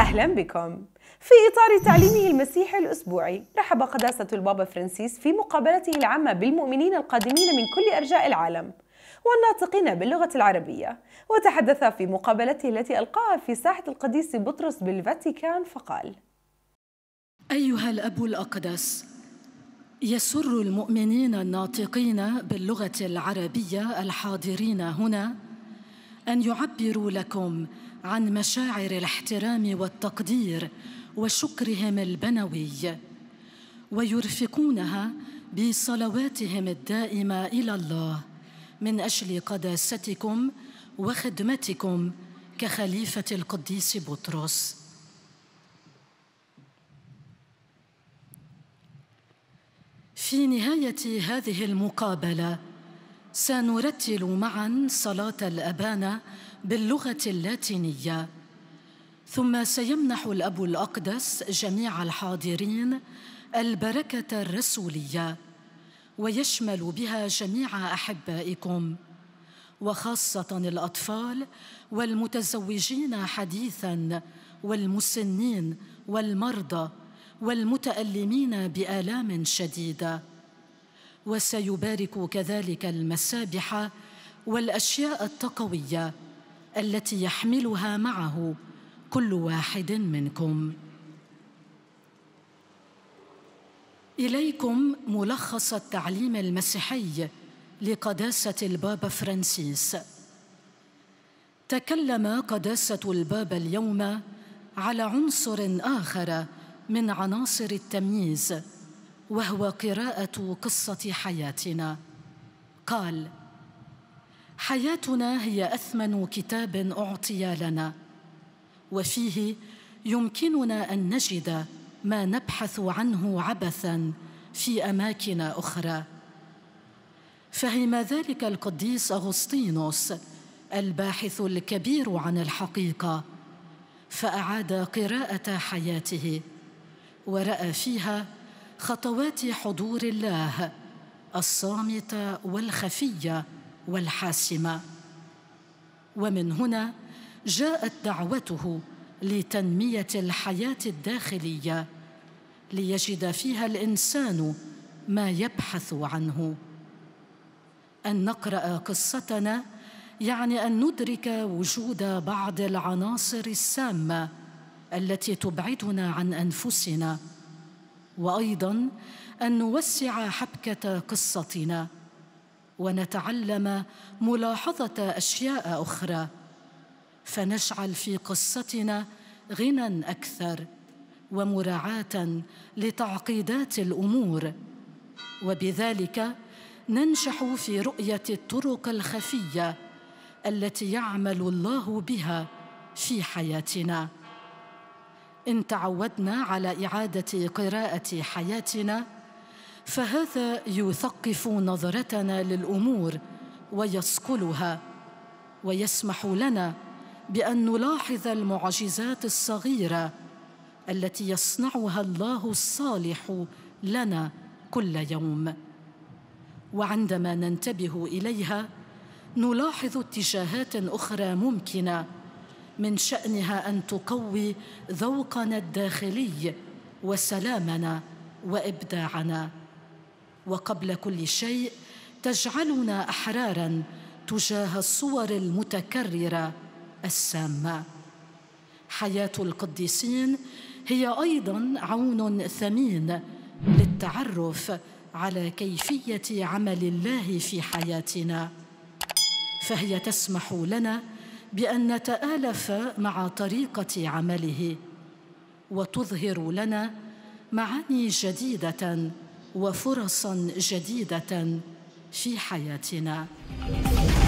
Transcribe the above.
أهلا بكم في إطار تعليمه المسيحي الأسبوعي رحب قداسة البابا فرانسيس في مقابلته العامة بالمؤمنين القادمين من كل أرجاء العالم والناطقين باللغة العربية وتحدث في مقابلته التي ألقاها في ساحة القديس بطرس بالفاتيكان فقال أيها الأب الأقدس يسر المؤمنين الناطقين باللغة العربية الحاضرين هنا أن يعبروا لكم عن مشاعر الاحترام والتقدير وشكرهم البنوي ويرفقونها بصلواتهم الدائمه الى الله من اجل قداستكم وخدمتكم كخليفه القديس بطرس في نهايه هذه المقابله سنرتل معا صلاه الابانه باللغة اللاتينية ثم سيمنح الأب الأقدس جميع الحاضرين البركة الرسولية ويشمل بها جميع أحبائكم وخاصة الأطفال والمتزوجين حديثاً والمسنين والمرضى والمتألمين بآلام شديدة وسيبارك كذلك المسابح والأشياء التقوية التي يحملها معه كل واحد منكم اليكم ملخص التعليم المسيحي لقداسه البابا فرانسيس تكلم قداسه البابا اليوم على عنصر اخر من عناصر التمييز وهو قراءه قصه حياتنا قال حياتنا هي اثمن كتاب اعطي لنا وفيه يمكننا ان نجد ما نبحث عنه عبثا في اماكن اخرى فهم ذلك القديس اغسطينوس الباحث الكبير عن الحقيقه فاعاد قراءه حياته وراى فيها خطوات حضور الله الصامته والخفيه والحاسمه ومن هنا جاءت دعوته لتنميه الحياه الداخليه ليجد فيها الانسان ما يبحث عنه ان نقرا قصتنا يعني ان ندرك وجود بعض العناصر السامه التي تبعدنا عن انفسنا وايضا ان نوسع حبكه قصتنا ونتعلم ملاحظه اشياء اخرى فنشعل في قصتنا غنى اكثر ومراعاه لتعقيدات الامور وبذلك ننجح في رؤيه الطرق الخفيه التي يعمل الله بها في حياتنا ان تعودنا على اعاده قراءه حياتنا فهذا يثقف نظرتنا للامور ويصقلها ويسمح لنا بان نلاحظ المعجزات الصغيره التي يصنعها الله الصالح لنا كل يوم وعندما ننتبه اليها نلاحظ اتجاهات اخرى ممكنه من شانها ان تقوي ذوقنا الداخلي وسلامنا وابداعنا وقبل كل شيء تجعلنا احرارا تجاه الصور المتكرره السامه حياه القديسين هي ايضا عون ثمين للتعرف على كيفيه عمل الله في حياتنا فهي تسمح لنا بان نتالف مع طريقه عمله وتظهر لنا معاني جديده وفرصا جديده في حياتنا